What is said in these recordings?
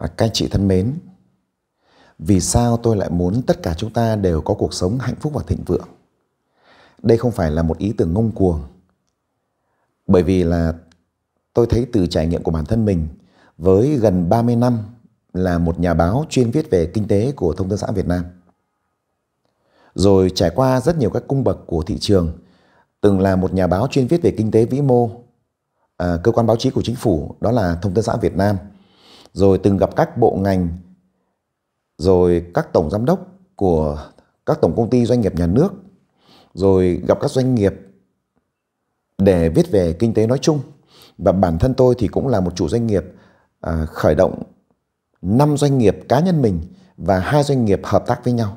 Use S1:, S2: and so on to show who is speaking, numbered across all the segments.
S1: và các anh chị thân mến vì sao tôi lại muốn tất cả chúng ta đều có cuộc sống hạnh phúc và thịnh vượng đây không phải là một ý tưởng ngông cuồng bởi vì là tôi thấy từ trải nghiệm của bản thân mình với gần 30 năm là một nhà báo chuyên viết về kinh tế của Thông tấn xã Việt Nam. Rồi trải qua rất nhiều các cung bậc của thị trường, từng là một nhà báo chuyên viết về kinh tế vĩ mô, à, cơ quan báo chí của chính phủ đó là Thông tấn xã Việt Nam – rồi từng gặp các bộ ngành, rồi các tổng giám đốc của các tổng công ty doanh nghiệp nhà nước, rồi gặp các doanh nghiệp để viết về kinh tế nói chung. Và bản thân tôi thì cũng là một chủ doanh nghiệp à, khởi động 5 doanh nghiệp cá nhân mình và hai doanh nghiệp hợp tác với nhau.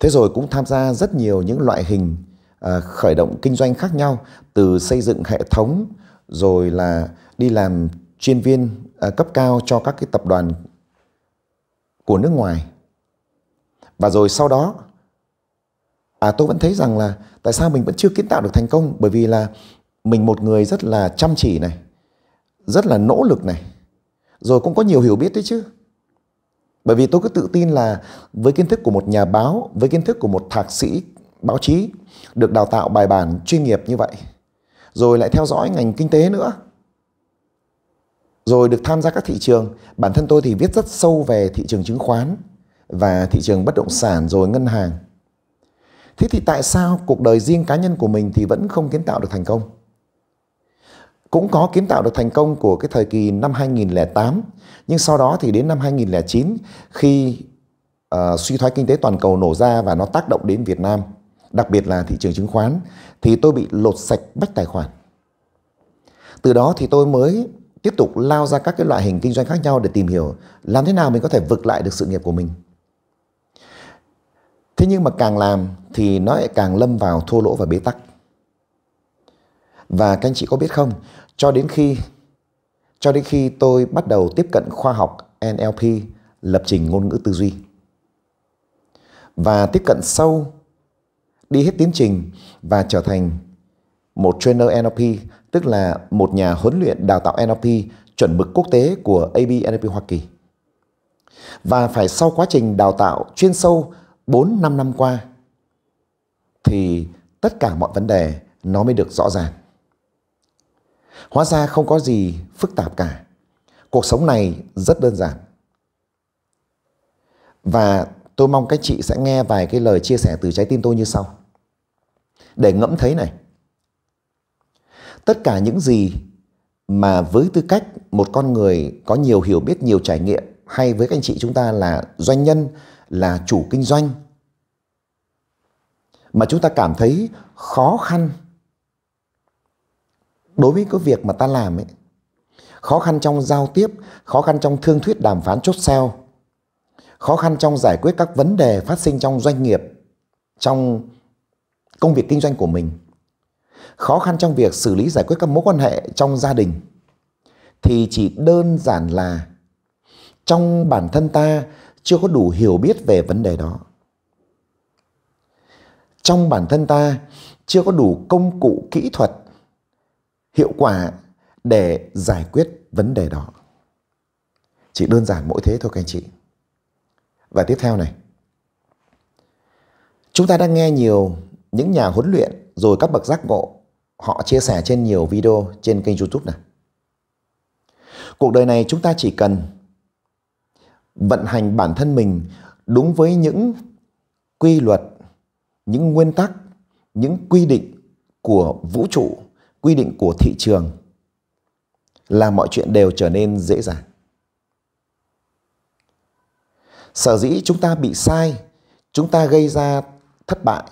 S1: Thế rồi cũng tham gia rất nhiều những loại hình à, khởi động kinh doanh khác nhau từ xây dựng hệ thống rồi là đi làm chuyên viên uh, cấp cao cho các cái tập đoàn của nước ngoài và rồi sau đó à tôi vẫn thấy rằng là tại sao mình vẫn chưa kiến tạo được thành công bởi vì là mình một người rất là chăm chỉ này rất là nỗ lực này rồi cũng có nhiều hiểu biết đấy chứ bởi vì tôi cứ tự tin là với kiến thức của một nhà báo với kiến thức của một thạc sĩ báo chí được đào tạo bài bản chuyên nghiệp như vậy rồi lại theo dõi ngành kinh tế nữa rồi được tham gia các thị trường. Bản thân tôi thì viết rất sâu về thị trường chứng khoán và thị trường bất động sản rồi ngân hàng. Thế thì tại sao cuộc đời riêng cá nhân của mình thì vẫn không kiến tạo được thành công? Cũng có kiến tạo được thành công của cái thời kỳ năm 2008, nhưng sau đó thì đến năm 2009 khi uh, suy thoái kinh tế toàn cầu nổ ra và nó tác động đến Việt Nam, đặc biệt là thị trường chứng khoán, thì tôi bị lột sạch bách tài khoản. Từ đó thì tôi mới tiếp tục lao ra các cái loại hình kinh doanh khác nhau để tìm hiểu làm thế nào mình có thể vực lại được sự nghiệp của mình. Thế nhưng mà càng làm thì nó lại càng lâm vào thua lỗ và bế tắc. Và các anh chị có biết không, cho đến khi cho đến khi tôi bắt đầu tiếp cận khoa học NLP, lập trình ngôn ngữ tư duy và tiếp cận sâu đi hết tiến trình và trở thành một trainer NLP, tức là một nhà huấn luyện đào tạo NLP chuẩn mực quốc tế của ABNLP Hoa Kỳ. Và phải sau quá trình đào tạo chuyên sâu 4-5 năm qua thì tất cả mọi vấn đề nó mới được rõ ràng. Hóa ra không có gì phức tạp cả. Cuộc sống này rất đơn giản. Và tôi mong các chị sẽ nghe vài cái lời chia sẻ từ trái tim tôi như sau. Để ngẫm thấy này, tất cả những gì mà với tư cách một con người có nhiều hiểu biết, nhiều trải nghiệm hay với các anh chị chúng ta là doanh nhân, là chủ kinh doanh mà chúng ta cảm thấy khó khăn đối với cái việc mà ta làm ấy khó khăn trong giao tiếp, khó khăn trong thương thuyết đàm phán chốt sale, khó khăn trong giải quyết các vấn đề phát sinh trong doanh nghiệp, trong công việc kinh doanh của mình khó khăn trong việc xử lý giải quyết các mối quan hệ trong gia đình thì chỉ đơn giản là trong bản thân ta chưa có đủ hiểu biết về vấn đề đó trong bản thân ta chưa có đủ công cụ kỹ thuật hiệu quả để giải quyết vấn đề đó chỉ đơn giản mỗi thế thôi các anh chị và tiếp theo này chúng ta đang nghe nhiều những nhà huấn luyện rồi các bậc giác ngộ họ chia sẻ trên nhiều video trên kênh YouTube này. Cuộc đời này chúng ta chỉ cần vận hành bản thân mình đúng với những quy luật, những nguyên tắc, những quy định của vũ trụ, quy định của thị trường là mọi chuyện đều trở nên dễ dàng. Sở dĩ chúng ta bị sai, chúng ta gây ra thất bại,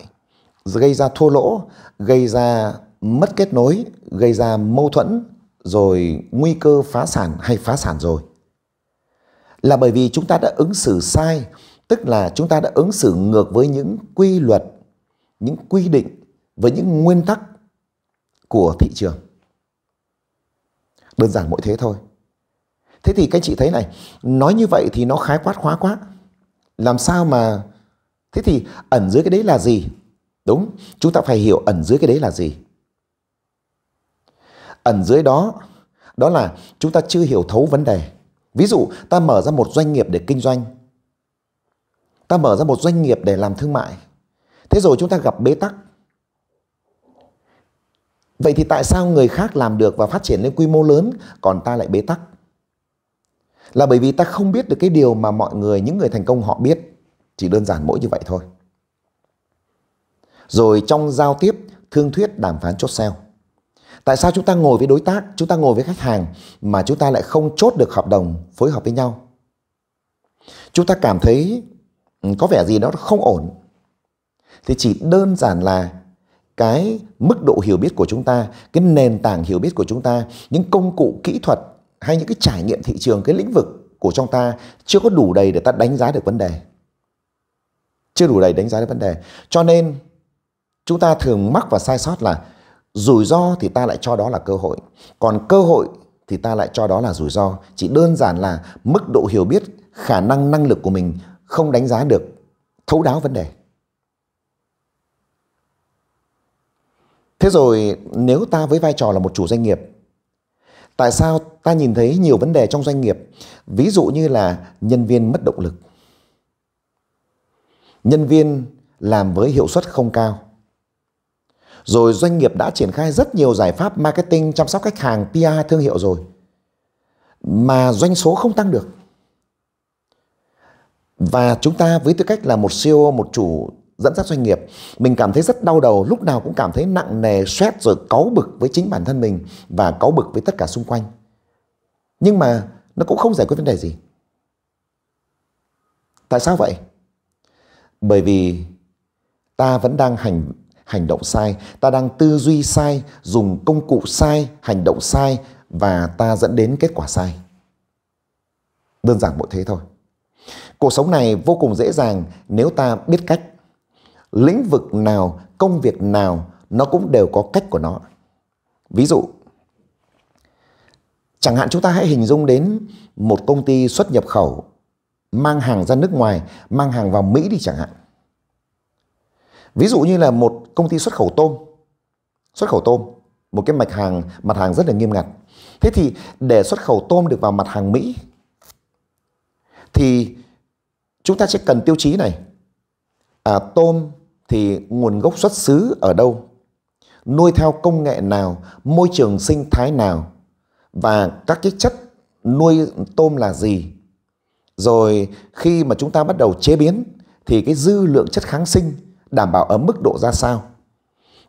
S1: gây ra thua lỗ, gây ra mất kết nối, gây ra mâu thuẫn rồi nguy cơ phá sản hay phá sản rồi. Là bởi vì chúng ta đã ứng xử sai, tức là chúng ta đã ứng xử ngược với những quy luật, những quy định với những nguyên tắc của thị trường. Đơn giản mỗi thế thôi. Thế thì các chị thấy này, nói như vậy thì nó khái quát hóa quá. Làm sao mà thế thì ẩn dưới cái đấy là gì? Đúng, chúng ta phải hiểu ẩn dưới cái đấy là gì ẩn dưới đó đó là chúng ta chưa hiểu thấu vấn đề. Ví dụ, ta mở ra một doanh nghiệp để kinh doanh. Ta mở ra một doanh nghiệp để làm thương mại. Thế rồi chúng ta gặp bế tắc. Vậy thì tại sao người khác làm được và phát triển lên quy mô lớn còn ta lại bế tắc? Là bởi vì ta không biết được cái điều mà mọi người, những người thành công họ biết. Chỉ đơn giản mỗi như vậy thôi. Rồi trong giao tiếp, thương thuyết, đàm phán chốt sale Tại sao chúng ta ngồi với đối tác, chúng ta ngồi với khách hàng mà chúng ta lại không chốt được hợp đồng phối hợp với nhau? Chúng ta cảm thấy ừ, có vẻ gì đó không ổn. Thì chỉ đơn giản là cái mức độ hiểu biết của chúng ta, cái nền tảng hiểu biết của chúng ta, những công cụ kỹ thuật hay những cái trải nghiệm thị trường, cái lĩnh vực của trong ta chưa có đủ đầy để ta đánh giá được vấn đề. Chưa đủ đầy đánh giá được vấn đề. Cho nên chúng ta thường mắc và sai sót là rủi ro thì ta lại cho đó là cơ hội còn cơ hội thì ta lại cho đó là rủi ro chỉ đơn giản là mức độ hiểu biết khả năng năng lực của mình không đánh giá được thấu đáo vấn đề thế rồi nếu ta với vai trò là một chủ doanh nghiệp tại sao ta nhìn thấy nhiều vấn đề trong doanh nghiệp ví dụ như là nhân viên mất động lực nhân viên làm với hiệu suất không cao rồi doanh nghiệp đã triển khai rất nhiều giải pháp marketing chăm sóc khách hàng PR thương hiệu rồi mà doanh số không tăng được. Và chúng ta với tư cách là một CEO, một chủ dẫn dắt doanh nghiệp, mình cảm thấy rất đau đầu, lúc nào cũng cảm thấy nặng nề, stress rồi cáu bực với chính bản thân mình và cáu bực với tất cả xung quanh. Nhưng mà nó cũng không giải quyết vấn đề gì. Tại sao vậy? Bởi vì ta vẫn đang hành hành động sai ta đang tư duy sai dùng công cụ sai hành động sai và ta dẫn đến kết quả sai đơn giản mỗi thế thôi cuộc sống này vô cùng dễ dàng nếu ta biết cách lĩnh vực nào công việc nào nó cũng đều có cách của nó ví dụ chẳng hạn chúng ta hãy hình dung đến một công ty xuất nhập khẩu mang hàng ra nước ngoài mang hàng vào mỹ đi chẳng hạn ví dụ như là một công ty xuất khẩu tôm xuất khẩu tôm một cái mặt hàng mặt hàng rất là nghiêm ngặt thế thì để xuất khẩu tôm được vào mặt hàng Mỹ thì chúng ta sẽ cần tiêu chí này à, tôm thì nguồn gốc xuất xứ ở đâu nuôi theo công nghệ nào môi trường sinh thái nào và các cái chất nuôi tôm là gì rồi khi mà chúng ta bắt đầu chế biến thì cái dư lượng chất kháng sinh đảm bảo ở mức độ ra sao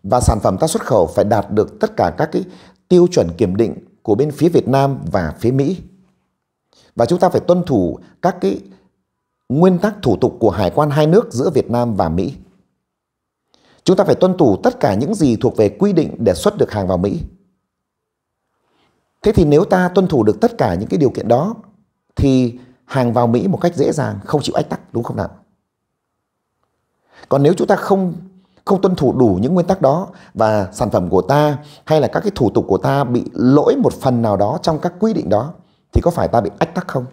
S1: và sản phẩm ta xuất khẩu phải đạt được tất cả các cái tiêu chuẩn kiểm định của bên phía Việt Nam và phía Mỹ. Và chúng ta phải tuân thủ các cái nguyên tắc thủ tục của hải quan hai nước giữa Việt Nam và Mỹ. Chúng ta phải tuân thủ tất cả những gì thuộc về quy định để xuất được hàng vào Mỹ. Thế thì nếu ta tuân thủ được tất cả những cái điều kiện đó thì hàng vào Mỹ một cách dễ dàng, không chịu ách tắc đúng không nào? Còn nếu chúng ta không không tuân thủ đủ những nguyên tắc đó và sản phẩm của ta hay là các cái thủ tục của ta bị lỗi một phần nào đó trong các quy định đó thì có phải ta bị ách tắc không?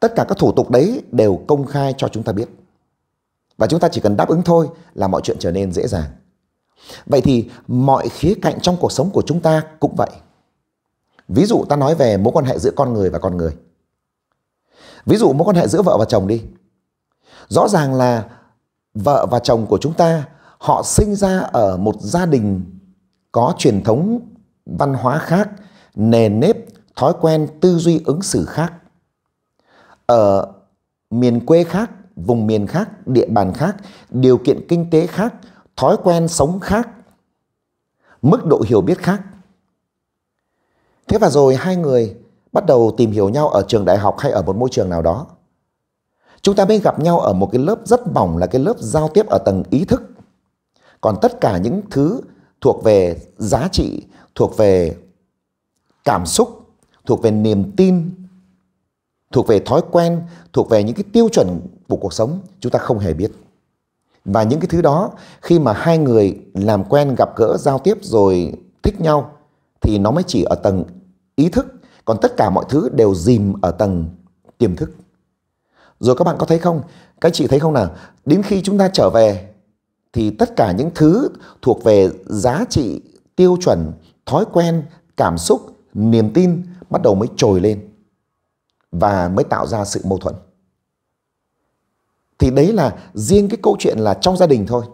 S1: Tất cả các thủ tục đấy đều công khai cho chúng ta biết. Và chúng ta chỉ cần đáp ứng thôi là mọi chuyện trở nên dễ dàng. Vậy thì mọi khía cạnh trong cuộc sống của chúng ta cũng vậy. Ví dụ ta nói về mối quan hệ giữa con người và con người ví dụ mối quan hệ giữa vợ và chồng đi rõ ràng là vợ và chồng của chúng ta họ sinh ra ở một gia đình có truyền thống văn hóa khác nề nếp thói quen tư duy ứng xử khác ở miền quê khác vùng miền khác địa bàn khác điều kiện kinh tế khác thói quen sống khác mức độ hiểu biết khác thế và rồi hai người bắt đầu tìm hiểu nhau ở trường đại học hay ở một môi trường nào đó. Chúng ta mới gặp nhau ở một cái lớp rất mỏng là cái lớp giao tiếp ở tầng ý thức. Còn tất cả những thứ thuộc về giá trị, thuộc về cảm xúc, thuộc về niềm tin, thuộc về thói quen, thuộc về những cái tiêu chuẩn của cuộc sống chúng ta không hề biết. Và những cái thứ đó khi mà hai người làm quen gặp gỡ giao tiếp rồi thích nhau thì nó mới chỉ ở tầng ý thức còn tất cả mọi thứ đều dìm ở tầng tiềm thức. Rồi các bạn có thấy không? Các chị thấy không nào? Đến khi chúng ta trở về thì tất cả những thứ thuộc về giá trị, tiêu chuẩn, thói quen, cảm xúc, niềm tin bắt đầu mới trồi lên và mới tạo ra sự mâu thuẫn. Thì đấy là riêng cái câu chuyện là trong gia đình thôi.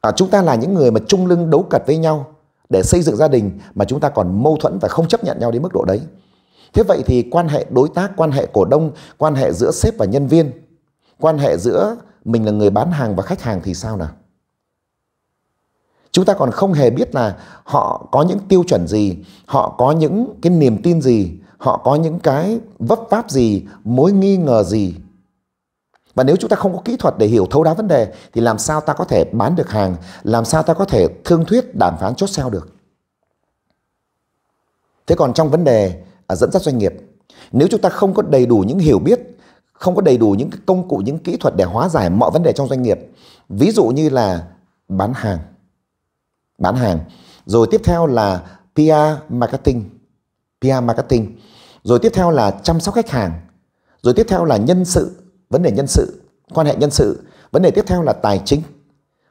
S1: À, chúng ta là những người mà chung lưng đấu cật với nhau để xây dựng gia đình mà chúng ta còn mâu thuẫn và không chấp nhận nhau đến mức độ đấy. Thế vậy thì quan hệ đối tác, quan hệ cổ đông, quan hệ giữa sếp và nhân viên, quan hệ giữa mình là người bán hàng và khách hàng thì sao nào? Chúng ta còn không hề biết là họ có những tiêu chuẩn gì, họ có những cái niềm tin gì, họ có những cái vấp pháp gì, mối nghi ngờ gì và nếu chúng ta không có kỹ thuật để hiểu thấu đáo vấn đề thì làm sao ta có thể bán được hàng, làm sao ta có thể thương thuyết đàm phán chốt sale được. Thế còn trong vấn đề à, dẫn dắt doanh nghiệp, nếu chúng ta không có đầy đủ những hiểu biết, không có đầy đủ những công cụ, những kỹ thuật để hóa giải mọi vấn đề trong doanh nghiệp, ví dụ như là bán hàng, bán hàng, rồi tiếp theo là PR marketing, PR marketing, rồi tiếp theo là chăm sóc khách hàng, rồi tiếp theo là nhân sự, vấn đề nhân sự, quan hệ nhân sự, vấn đề tiếp theo là tài chính.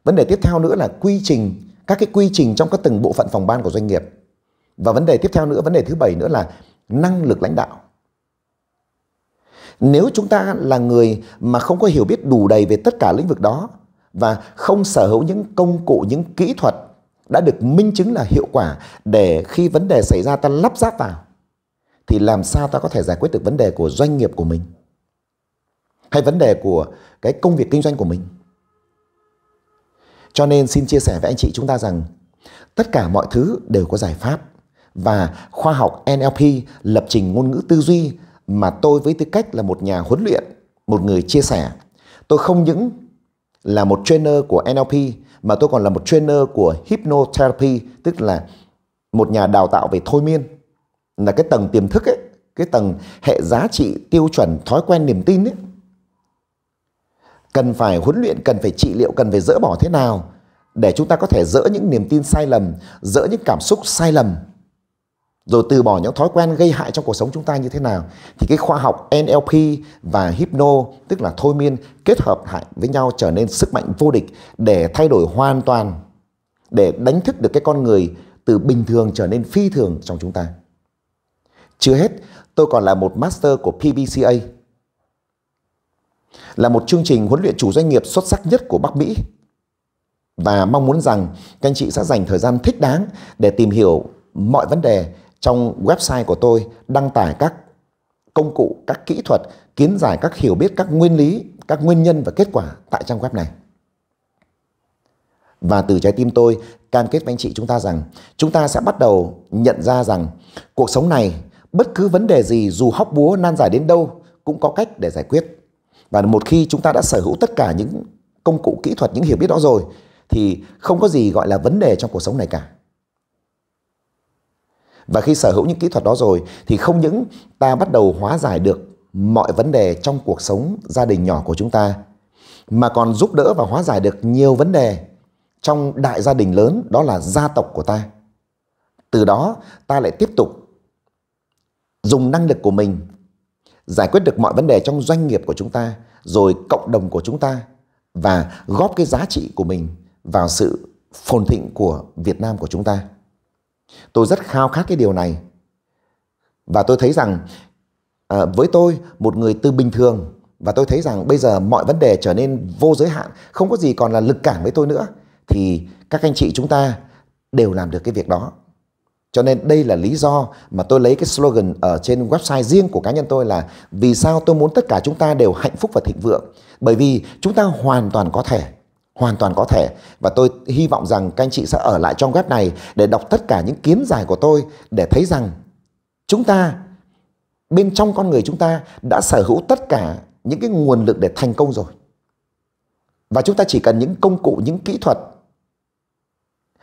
S1: Vấn đề tiếp theo nữa là quy trình, các cái quy trình trong các từng bộ phận phòng ban của doanh nghiệp. Và vấn đề tiếp theo nữa, vấn đề thứ bảy nữa là năng lực lãnh đạo. Nếu chúng ta là người mà không có hiểu biết đủ đầy về tất cả lĩnh vực đó và không sở hữu những công cụ, những kỹ thuật đã được minh chứng là hiệu quả để khi vấn đề xảy ra ta lắp ráp vào thì làm sao ta có thể giải quyết được vấn đề của doanh nghiệp của mình hay vấn đề của cái công việc kinh doanh của mình. Cho nên xin chia sẻ với anh chị chúng ta rằng tất cả mọi thứ đều có giải pháp và khoa học NLP lập trình ngôn ngữ tư duy mà tôi với tư cách là một nhà huấn luyện, một người chia sẻ, tôi không những là một trainer của NLP mà tôi còn là một trainer của hypnotherapy tức là một nhà đào tạo về thôi miên là cái tầng tiềm thức ấy, cái tầng hệ giá trị tiêu chuẩn thói quen niềm tin ấy cần phải huấn luyện, cần phải trị liệu, cần phải dỡ bỏ thế nào để chúng ta có thể dỡ những niềm tin sai lầm, dỡ những cảm xúc sai lầm rồi từ bỏ những thói quen gây hại trong cuộc sống chúng ta như thế nào thì cái khoa học NLP và hypno tức là thôi miên kết hợp lại với nhau trở nên sức mạnh vô địch để thay đổi hoàn toàn để đánh thức được cái con người từ bình thường trở nên phi thường trong chúng ta. Chưa hết, tôi còn là một master của PBCA là một chương trình huấn luyện chủ doanh nghiệp xuất sắc nhất của Bắc Mỹ. Và mong muốn rằng các anh chị sẽ dành thời gian thích đáng để tìm hiểu mọi vấn đề trong website của tôi đăng tải các công cụ, các kỹ thuật, kiến giải các hiểu biết, các nguyên lý, các nguyên nhân và kết quả tại trang web này. Và từ trái tim tôi cam kết với anh chị chúng ta rằng chúng ta sẽ bắt đầu nhận ra rằng cuộc sống này bất cứ vấn đề gì dù hóc búa nan giải đến đâu cũng có cách để giải quyết và một khi chúng ta đã sở hữu tất cả những công cụ kỹ thuật những hiểu biết đó rồi thì không có gì gọi là vấn đề trong cuộc sống này cả và khi sở hữu những kỹ thuật đó rồi thì không những ta bắt đầu hóa giải được mọi vấn đề trong cuộc sống gia đình nhỏ của chúng ta mà còn giúp đỡ và hóa giải được nhiều vấn đề trong đại gia đình lớn đó là gia tộc của ta. Từ đó ta lại tiếp tục dùng năng lực của mình giải quyết được mọi vấn đề trong doanh nghiệp của chúng ta, rồi cộng đồng của chúng ta và góp cái giá trị của mình vào sự phồn thịnh của Việt Nam của chúng ta. Tôi rất khao khát cái điều này. Và tôi thấy rằng à, với tôi, một người từ bình thường và tôi thấy rằng bây giờ mọi vấn đề trở nên vô giới hạn, không có gì còn là lực cản với tôi nữa thì các anh chị chúng ta đều làm được cái việc đó cho nên đây là lý do mà tôi lấy cái slogan ở trên website riêng của cá nhân tôi là vì sao tôi muốn tất cả chúng ta đều hạnh phúc và thịnh vượng. Bởi vì chúng ta hoàn toàn có thể hoàn toàn có thể và tôi hy vọng rằng các anh chị sẽ ở lại trong web này để đọc tất cả những kiến giải của tôi để thấy rằng chúng ta bên trong con người chúng ta đã sở hữu tất cả những cái nguồn lực để thành công rồi. Và chúng ta chỉ cần những công cụ, những kỹ thuật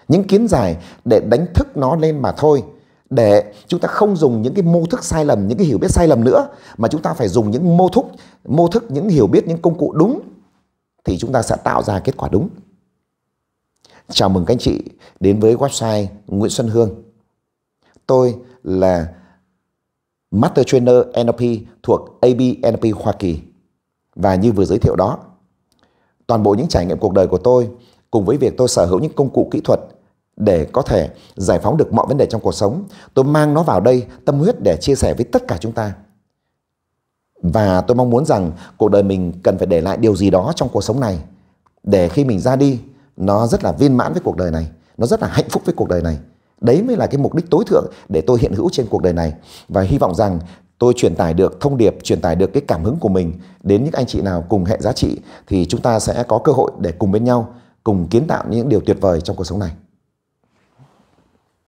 S1: những kiến giải để đánh thức nó lên mà thôi để chúng ta không dùng những cái mô thức sai lầm những cái hiểu biết sai lầm nữa mà chúng ta phải dùng những mô thức mô thức những hiểu biết những công cụ đúng thì chúng ta sẽ tạo ra kết quả đúng chào mừng các anh chị đến với website Nguyễn Xuân Hương tôi là Master Trainer NLP thuộc AB NLP Hoa Kỳ và như vừa giới thiệu đó toàn bộ những trải nghiệm cuộc đời của tôi cùng với việc tôi sở hữu những công cụ kỹ thuật để có thể giải phóng được mọi vấn đề trong cuộc sống. Tôi mang nó vào đây tâm huyết để chia sẻ với tất cả chúng ta. Và tôi mong muốn rằng cuộc đời mình cần phải để lại điều gì đó trong cuộc sống này để khi mình ra đi nó rất là viên mãn với cuộc đời này, nó rất là hạnh phúc với cuộc đời này. Đấy mới là cái mục đích tối thượng để tôi hiện hữu trên cuộc đời này và hy vọng rằng tôi truyền tải được thông điệp, truyền tải được cái cảm hứng của mình đến những anh chị nào cùng hệ giá trị thì chúng ta sẽ có cơ hội để cùng bên nhau cùng kiến tạo những điều tuyệt vời trong cuộc sống này